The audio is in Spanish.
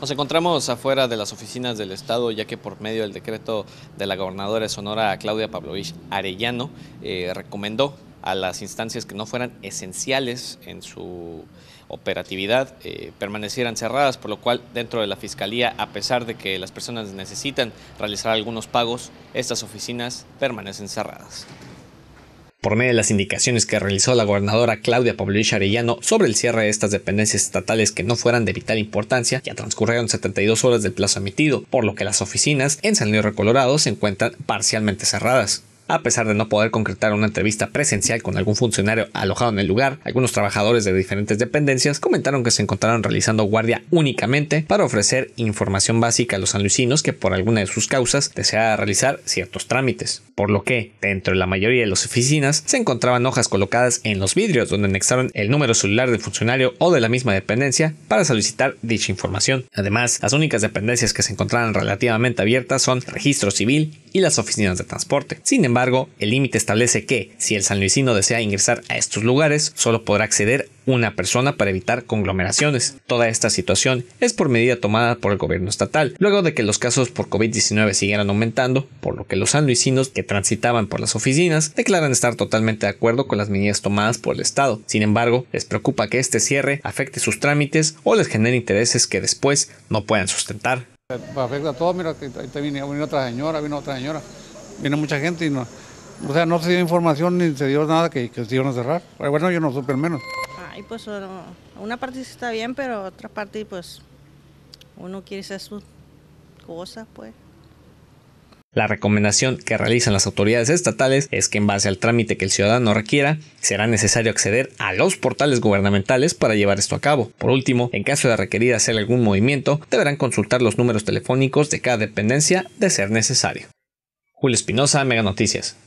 Nos encontramos afuera de las oficinas del Estado, ya que por medio del decreto de la gobernadora de Sonora, Claudia Pavlovich Arellano, eh, recomendó a las instancias que no fueran esenciales en su operatividad eh, permanecieran cerradas, por lo cual dentro de la Fiscalía, a pesar de que las personas necesitan realizar algunos pagos, estas oficinas permanecen cerradas por medio de las indicaciones que realizó la gobernadora Claudia Pavlovich Arellano sobre el cierre de estas dependencias estatales que no fueran de vital importancia, ya transcurrieron 72 horas del plazo emitido, por lo que las oficinas en San Luis Colorado se encuentran parcialmente cerradas. A pesar de no poder concretar una entrevista presencial con algún funcionario alojado en el lugar, algunos trabajadores de diferentes dependencias comentaron que se encontraron realizando guardia únicamente para ofrecer información básica a los sanluisinos que por alguna de sus causas deseaba realizar ciertos trámites. Por lo que, dentro de la mayoría de las oficinas, se encontraban hojas colocadas en los vidrios donde anexaron el número celular del funcionario o de la misma dependencia para solicitar dicha información. Además, las únicas dependencias que se encontraban relativamente abiertas son registro civil y las oficinas de transporte. Sin embargo, embargo, el límite establece que, si el sanluisino desea ingresar a estos lugares, solo podrá acceder una persona para evitar conglomeraciones. Toda esta situación es por medida tomada por el gobierno estatal, luego de que los casos por COVID-19 siguieran aumentando, por lo que los sanluisinos que transitaban por las oficinas declaran estar totalmente de acuerdo con las medidas tomadas por el Estado. Sin embargo, les preocupa que este cierre afecte sus trámites o les genere intereses que después no puedan sustentar. Afecta a todos, mira, ahí vino otra señora, vino otra señora. Viene mucha gente y no, o sea, no se dio información ni se dio nada que, se iban a cerrar. Bueno, yo no supe menos. Ay, pues una parte sí está bien, pero otra parte pues uno quiere hacer sus cosas, pues. La recomendación que realizan las autoridades estatales es que en base al trámite que el ciudadano requiera, será necesario acceder a los portales gubernamentales para llevar esto a cabo. Por último, en caso de requerir hacer algún movimiento, deberán consultar los números telefónicos de cada dependencia de ser necesario. Julio Espinosa, Mega Noticias.